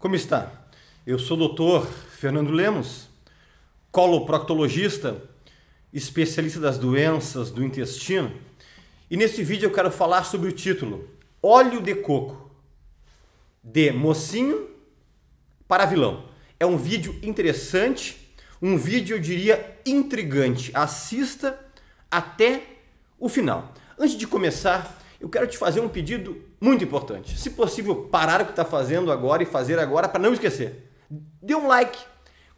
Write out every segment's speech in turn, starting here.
Como está? Eu sou o Dr. Fernando Lemos, coloproctologista, especialista das doenças do intestino, e nesse vídeo eu quero falar sobre o título Óleo de coco de mocinho para vilão. É um vídeo interessante, um vídeo eu diria intrigante. Assista até o final. Antes de começar, eu quero te fazer um pedido muito importante. Se possível, parar o que está fazendo agora e fazer agora para não esquecer. Dê um like,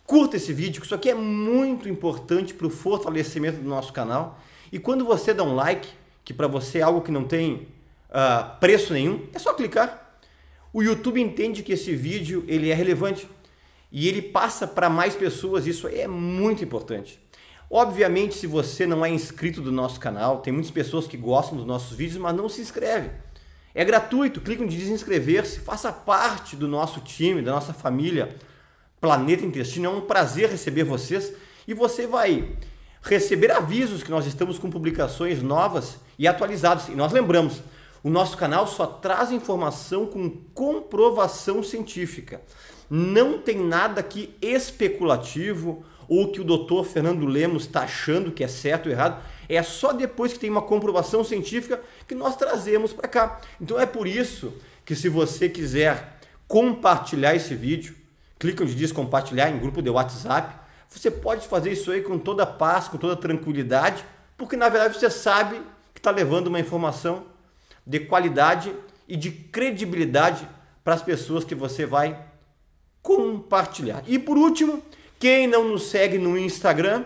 curta esse vídeo, que isso aqui é muito importante para o fortalecimento do nosso canal. E quando você dá um like, que para você é algo que não tem uh, preço nenhum, é só clicar. O YouTube entende que esse vídeo ele é relevante e ele passa para mais pessoas. Isso é muito importante. Obviamente, se você não é inscrito do nosso canal, tem muitas pessoas que gostam dos nossos vídeos, mas não se inscreve. É gratuito, clique em desinscrever-se, faça parte do nosso time, da nossa família Planeta Intestino. É um prazer receber vocês e você vai receber avisos que nós estamos com publicações novas e atualizadas. E nós lembramos, o nosso canal só traz informação com comprovação científica. Não tem nada aqui especulativo ou que o doutor Fernando Lemos está achando que é certo ou errado. É só depois que tem uma comprovação científica que nós trazemos para cá. Então é por isso que se você quiser compartilhar esse vídeo, clica onde diz compartilhar em grupo de WhatsApp, você pode fazer isso aí com toda paz, com toda tranquilidade, porque na verdade você sabe que está levando uma informação de qualidade e de credibilidade para as pessoas que você vai compartilhar. E por último, quem não nos segue no Instagram,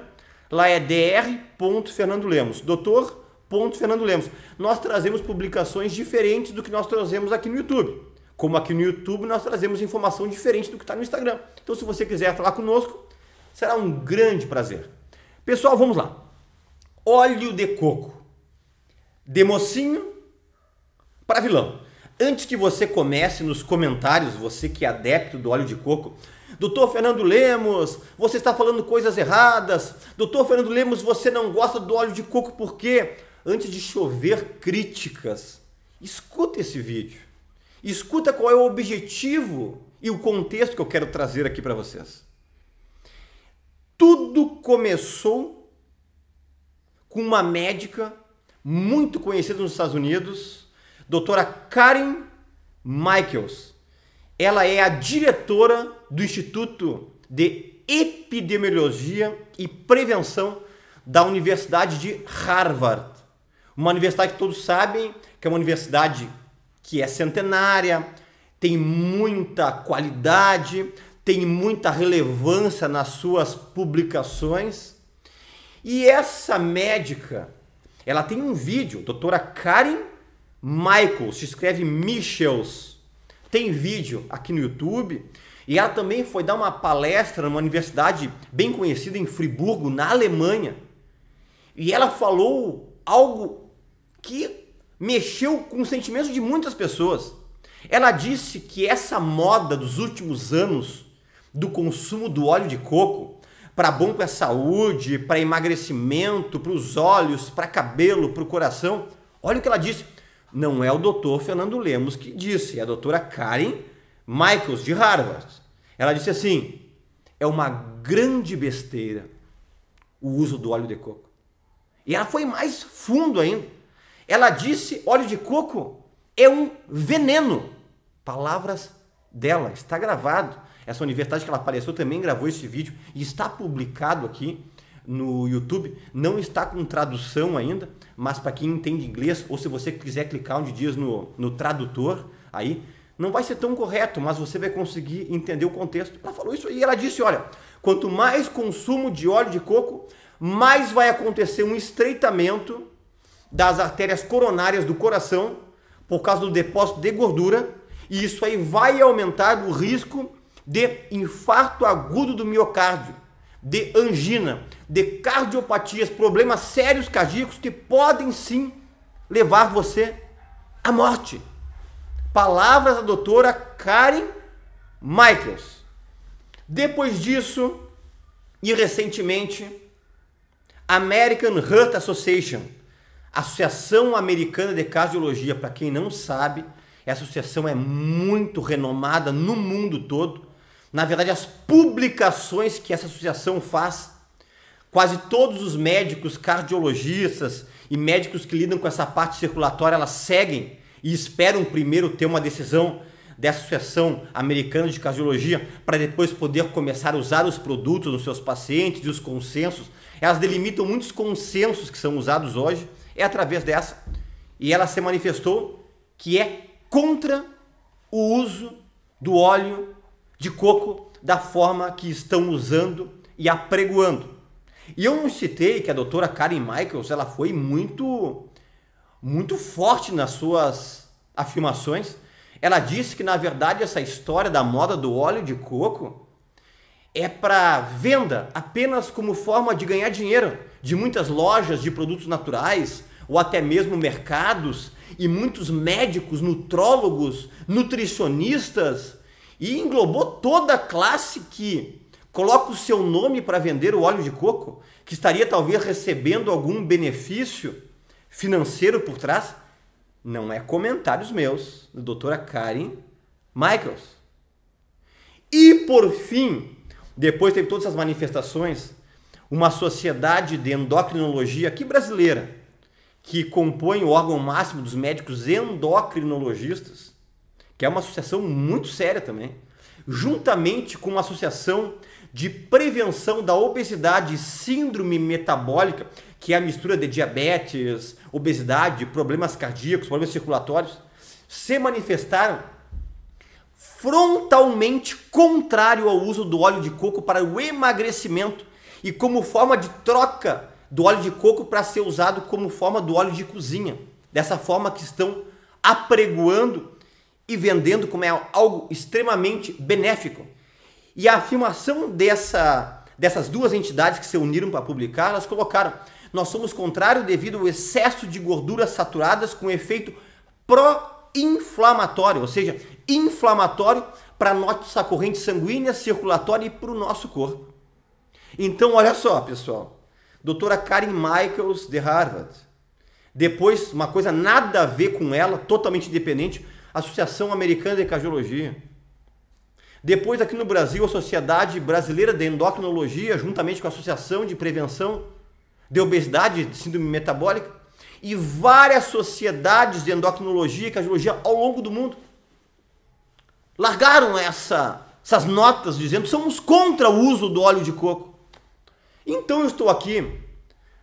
lá é dr.fernandolemos, doutor.fernandolemos. Nós trazemos publicações diferentes do que nós trazemos aqui no YouTube. Como aqui no YouTube nós trazemos informação diferente do que está no Instagram. Então se você quiser falar conosco, será um grande prazer. Pessoal, vamos lá. Óleo de coco. De mocinho para vilão. Antes que você comece nos comentários, você que é adepto do óleo de coco, Doutor Fernando Lemos, você está falando coisas erradas. Doutor Fernando Lemos, você não gosta do óleo de coco por quê? Antes de chover críticas, escuta esse vídeo. Escuta qual é o objetivo e o contexto que eu quero trazer aqui para vocês. Tudo começou com uma médica muito conhecida nos Estados Unidos, doutora Karen Michaels. Ela é a diretora do Instituto de Epidemiologia e Prevenção da Universidade de Harvard. Uma universidade que todos sabem que é uma universidade que é centenária, tem muita qualidade, tem muita relevância nas suas publicações. E essa médica, ela tem um vídeo, doutora Karen Michaels, se escreve Michels. Tem vídeo aqui no YouTube e ela também foi dar uma palestra numa universidade bem conhecida em Friburgo, na Alemanha. E ela falou algo que mexeu com os sentimentos de muitas pessoas. Ela disse que essa moda dos últimos anos do consumo do óleo de coco para bom para a saúde, para emagrecimento, para os olhos, para cabelo, para o coração. Olha o que ela disse. Não é o doutor Fernando Lemos que disse, é a doutora Karen Michaels, de Harvard, ela disse assim: é uma grande besteira o uso do óleo de coco. E ela foi mais fundo ainda. Ela disse: óleo de coco é um veneno. Palavras dela, está gravado. Essa universidade que ela apareceu também gravou esse vídeo e está publicado aqui no YouTube. Não está com tradução ainda, mas para quem entende inglês ou se você quiser clicar onde diz no, no tradutor, aí não vai ser tão correto, mas você vai conseguir entender o contexto. Ela falou isso e ela disse: olha, quanto mais consumo de óleo de coco, mais vai acontecer um estreitamento das artérias coronárias do coração por causa do depósito de gordura, e isso aí vai aumentar o risco de infarto agudo do miocárdio, de angina, de cardiopatias, problemas sérios cardíacos que podem sim levar você à morte. Palavras da doutora Karen Michaels. Depois disso, e recentemente, American Heart Association, Associação Americana de Cardiologia, para quem não sabe, essa associação é muito renomada no mundo todo. Na verdade, as publicações que essa associação faz, quase todos os médicos cardiologistas e médicos que lidam com essa parte circulatória, elas seguem e esperam primeiro ter uma decisão da Associação Americana de Cardiologia para depois poder começar a usar os produtos nos seus pacientes e os consensos. Elas delimitam muitos consensos que são usados hoje, é através dessa. E ela se manifestou que é contra o uso do óleo de coco da forma que estão usando e apregoando. E eu não citei que a doutora Karen Michaels ela foi muito muito forte nas suas afirmações. Ela disse que, na verdade, essa história da moda do óleo de coco é para venda apenas como forma de ganhar dinheiro de muitas lojas de produtos naturais ou até mesmo mercados e muitos médicos, nutrólogos, nutricionistas e englobou toda a classe que coloca o seu nome para vender o óleo de coco, que estaria talvez recebendo algum benefício financeiro por trás, não é comentários meus, da doutora Karen Michaels. E por fim, depois teve todas as manifestações, uma sociedade de endocrinologia aqui brasileira, que compõe o órgão máximo dos médicos endocrinologistas, que é uma associação muito séria também, juntamente com uma associação de prevenção da obesidade e síndrome metabólica, que é a mistura de diabetes, obesidade, problemas cardíacos, problemas circulatórios, se manifestaram frontalmente contrário ao uso do óleo de coco para o emagrecimento e como forma de troca do óleo de coco para ser usado como forma do óleo de cozinha. Dessa forma que estão apregoando e vendendo como é algo extremamente benéfico. E a afirmação dessa, dessas duas entidades que se uniram para publicar, elas colocaram nós somos contrário devido ao excesso de gorduras saturadas com efeito pró-inflamatório, ou seja, inflamatório para nossa corrente sanguínea, circulatória e para o nosso corpo. Então, olha só, pessoal. Doutora Karen Michaels, de Harvard. Depois, uma coisa nada a ver com ela, totalmente independente, Associação Americana de Cardiologia. Depois, aqui no Brasil, a Sociedade Brasileira de Endocrinologia, juntamente com a Associação de Prevenção de obesidade, de síndrome metabólica, e várias sociedades de endocrinologia e cardiologia ao longo do mundo largaram essa, essas notas dizendo somos contra o uso do óleo de coco. Então eu estou aqui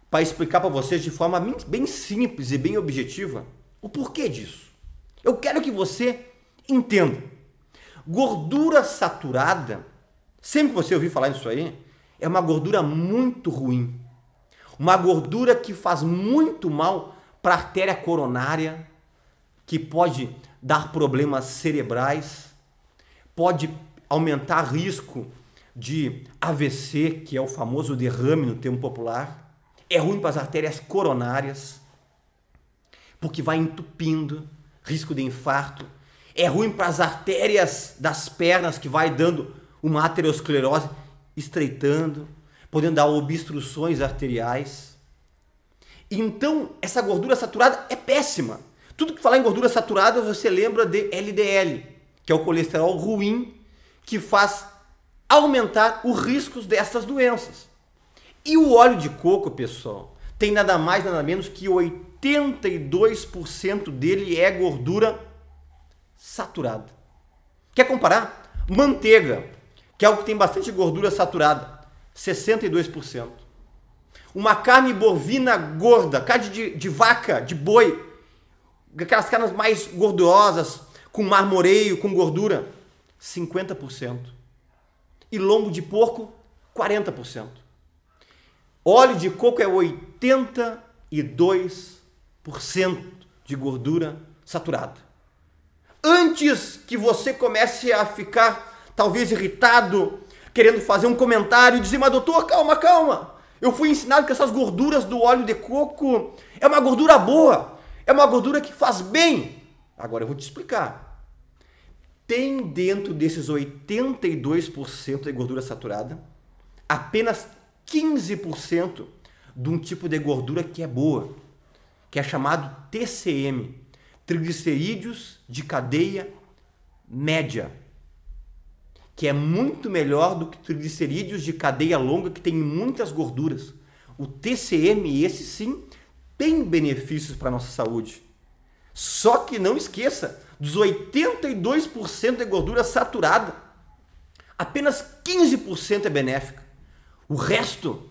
para explicar para vocês de forma bem simples e bem objetiva o porquê disso. Eu quero que você entenda. Gordura saturada, sempre que você ouvir falar isso aí, é uma gordura muito ruim. Uma gordura que faz muito mal para a artéria coronária, que pode dar problemas cerebrais, pode aumentar risco de AVC, que é o famoso derrame no termo popular. É ruim para as artérias coronárias, porque vai entupindo, risco de infarto. É ruim para as artérias das pernas, que vai dando uma aterosclerose, estreitando podendo dar obstruções arteriais. Então, essa gordura saturada é péssima. Tudo que falar em gordura saturada, você lembra de LDL, que é o colesterol ruim que faz aumentar os riscos dessas doenças. E o óleo de coco, pessoal, tem nada mais nada menos que 82% dele é gordura saturada. Quer comparar? Manteiga, que é algo que tem bastante gordura saturada, 62%. Uma carne bovina gorda, carne de, de vaca, de boi, aquelas carnes mais gordurosas, com marmoreio, com gordura, 50%. E lombo de porco, 40%. Óleo de coco é 82% de gordura saturada. Antes que você comece a ficar talvez irritado, querendo fazer um comentário e dizer, mas doutor, calma, calma. Eu fui ensinado que essas gorduras do óleo de coco é uma gordura boa, é uma gordura que faz bem. Agora eu vou te explicar. Tem dentro desses 82% de gordura saturada apenas 15% de um tipo de gordura que é boa, que é chamado TCM, triglicerídeos de cadeia média que é muito melhor do que triglicerídeos de cadeia longa que tem muitas gorduras. O TCM, esse sim, tem benefícios para a nossa saúde. Só que não esqueça, dos 82% de é gordura saturada, apenas 15% é benéfica. O resto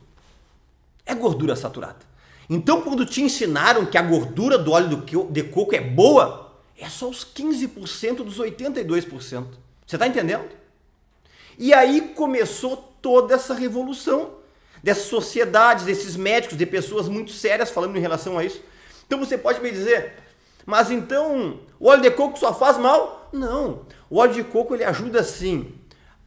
é gordura saturada. Então, quando te ensinaram que a gordura do óleo de coco é boa, é só os 15% dos 82%. Você está entendendo? E aí começou toda essa revolução dessas sociedades, desses médicos, de pessoas muito sérias falando em relação a isso. Então você pode me dizer, mas então o óleo de coco só faz mal? Não. O óleo de coco ele ajuda sim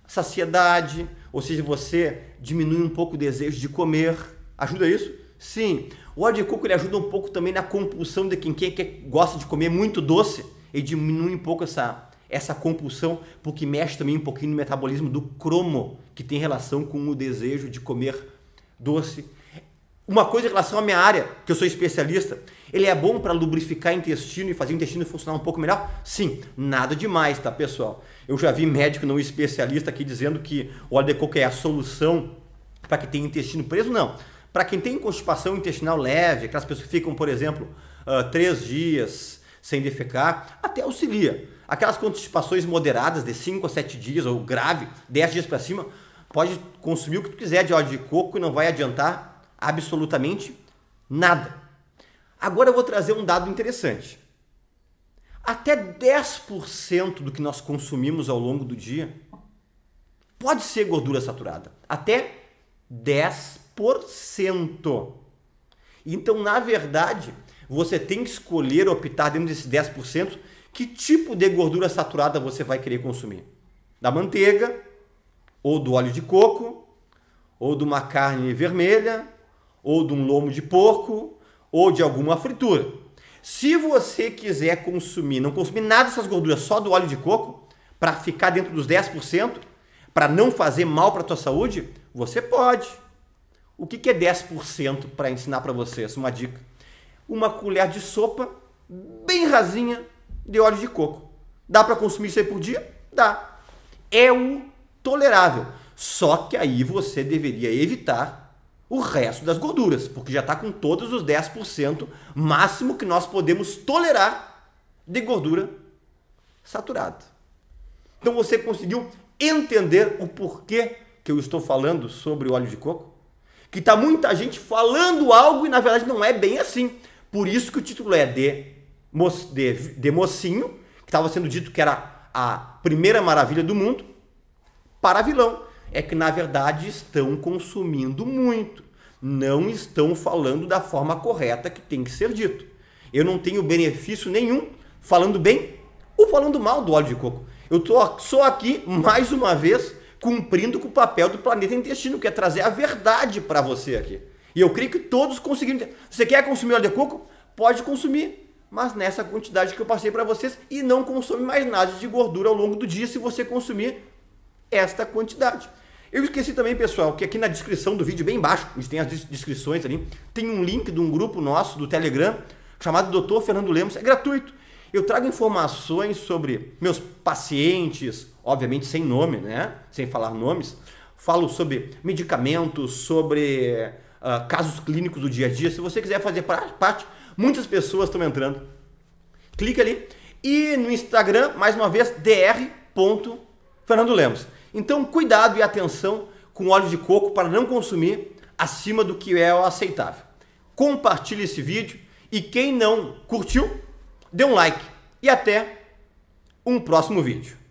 saciedade, ou seja, você diminui um pouco o desejo de comer. Ajuda isso? Sim. O óleo de coco ele ajuda um pouco também na compulsão de quem, quem gosta de comer muito doce. e diminui um pouco essa, essa compulsão, porque mexe também um pouquinho no metabolismo do cromo, que tem relação com o desejo de comer doce. Uma coisa em relação à minha área, que eu sou especialista, ele é bom para lubrificar o intestino e fazer o intestino funcionar um pouco melhor? Sim, nada demais, tá, pessoal? Eu já vi médico não especialista aqui dizendo que o óleo de coco é a solução para quem tem intestino preso, não. Para quem tem constipação intestinal leve, aquelas pessoas que ficam, por exemplo, uh, três dias sem defecar, até auxilia. Aquelas constipações moderadas de 5 a 7 dias, ou grave, 10 dias para cima, pode consumir o que tu quiser de óleo de coco e não vai adiantar absolutamente nada. Agora eu vou trazer um dado interessante. Até 10% do que nós consumimos ao longo do dia pode ser gordura saturada. Até 10%. Então, na verdade, você tem que escolher optar dentro desses 10% que tipo de gordura saturada você vai querer consumir? Da manteiga, ou do óleo de coco, ou de uma carne vermelha, ou de um lomo de porco, ou de alguma fritura. Se você quiser consumir, não consumir nada dessas gorduras, só do óleo de coco, para ficar dentro dos 10%, para não fazer mal para a tua saúde, você pode. O que, que é 10% para ensinar para vocês? Uma dica. Uma colher de sopa bem rasinha de óleo de coco. Dá para consumir isso aí por dia? Dá. É o tolerável. Só que aí você deveria evitar o resto das gorduras, porque já está com todos os 10% máximo que nós podemos tolerar de gordura saturada. Então você conseguiu entender o porquê que eu estou falando sobre o óleo de coco? Que está muita gente falando algo e na verdade não é bem assim. Por isso que o título é de de, de mocinho, que estava sendo dito que era a primeira maravilha do mundo, para vilão. É que na verdade estão consumindo muito, não estão falando da forma correta que tem que ser dito. Eu não tenho benefício nenhum falando bem ou falando mal do óleo de coco. Eu estou só aqui, mais uma vez, cumprindo com o papel do planeta intestino, que é trazer a verdade para você aqui. E eu creio que todos conseguiram. Você quer consumir óleo de coco? Pode consumir mas nessa quantidade que eu passei para vocês e não consome mais nada de gordura ao longo do dia se você consumir esta quantidade. Eu esqueci também, pessoal, que aqui na descrição do vídeo, bem embaixo, onde tem as descrições ali, tem um link de um grupo nosso do Telegram chamado Doutor Fernando Lemos, é gratuito. Eu trago informações sobre meus pacientes, obviamente sem nome, né? Sem falar nomes. Falo sobre medicamentos, sobre uh, casos clínicos do dia a dia. Se você quiser fazer parte, muitas pessoas estão entrando. Clica ali. E no Instagram, mais uma vez, dr. Fernando Lemos. Então, cuidado e atenção com óleo de coco para não consumir acima do que é aceitável. Compartilhe esse vídeo e quem não curtiu, dê um like. E até um próximo vídeo.